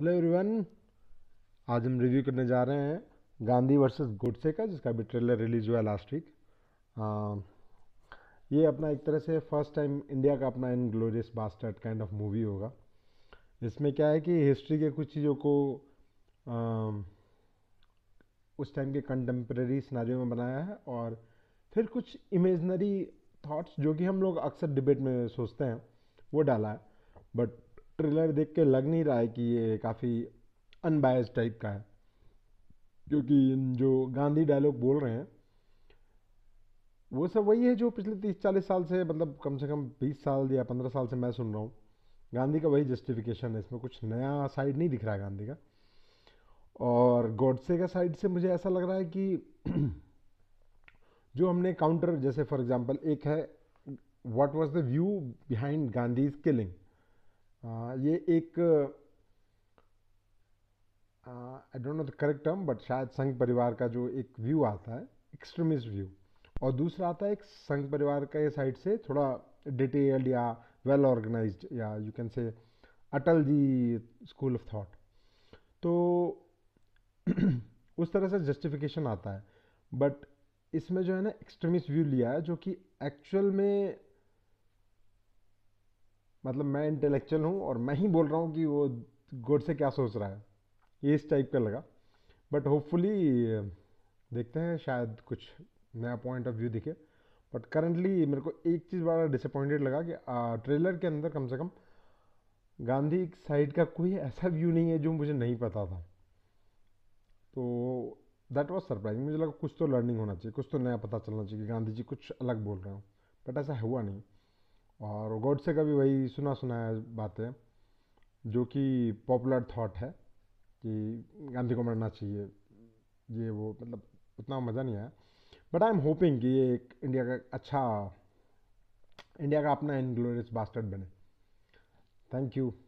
hello everyone आज हम review करने जा रहे हैं गांधी वर्सेस गुडसे का जिसका भी ट्रेलर रिलीज हुआ लास्ट वीक ये अपना एक तरह से फर्स्ट टाइम इंडिया का अपना Inglourious Bastard kind of movie होगा इसमें क्या है कि हिस्ट्री के कुछ चीज़ों को आ, उस टाइम के कंटेम्प्रेरी सिनारी में बनाया है और फिर कुछ इमेजनरी थॉट्स जो कि हम लोग अक्सर डिबेट में सोचते हैं वो डाला है बट ट्रेलर देख के लग नहीं रहा है कि ये काफ़ी अनबायस टाइप का है क्योंकि जो गांधी डायलॉग बोल रहे हैं वो सब वही है जो पिछले तीस चालीस साल से मतलब कम से कम बीस साल या पंद्रह साल से मैं सुन रहा हूँ गांधी का वही जस्टिफिकेशन है इसमें कुछ नया साइड नहीं दिख रहा है गांधी का और गॉडसे का साइड से मुझे ऐसा लग रहा है कि जो हमने काउंटर जैसे फॉर एग्जांपल एक है what was the view behind Gandhi's killing हाँ, ये एक I don't know the correct term but शायद संघ परिवार का जो एक व्यू आता है एक्सट्रीमिस्ट व्यू और दूसरा आता है एक संघ परिवार का ये साइड से थोड़ा डिटेल्ड या वेल ऑर्गेनाइज या you can say Atal ji school of thought तो उस तरह से जस्टिफिकेशन आता है बट इसमें जो है ना एक्सट्रीमिस्ट व्यू लिया है जो कि एक्चुअल में मतलब मैं इंटेलेक्चुअल हूँ और मैं ही बोल रहा हूँ कि वो गोड से क्या सोच रहा है ये इस टाइप का लगा बट होपफुली देखते हैं शायद कुछ नया पॉइंट ऑफ व्यू दिखे बट करंटली मेरे को एक चीज़ बड़ा डिसअपॉइंटेड लगा कि आ, ट्रेलर के अंदर कम से कम गांधी साइड का कोई ऐसा व्यू नहीं है जो मुझे नहीं पता था तो दैट वाज सरप्राइजिंग मुझे लगा कुछ तो लर्निंग होना चाहिए कुछ तो नया पता चलना चाहिए कि गांधी जी कुछ अलग बोल रहे हो बट ऐसा हुआ नहीं और गॉडसे का भी वही सुना सुनाया बातें जो कि पॉपुलर थॉट है कि गांधी को मरना चाहिए ये वो मतलब उतना मज़ा नहीं आया बट आई एम होपिंग कि ये एक इंडिया का अच्छा इंडिया का अपना इनग्लोरियस बास्टर्ड बने थैंक यू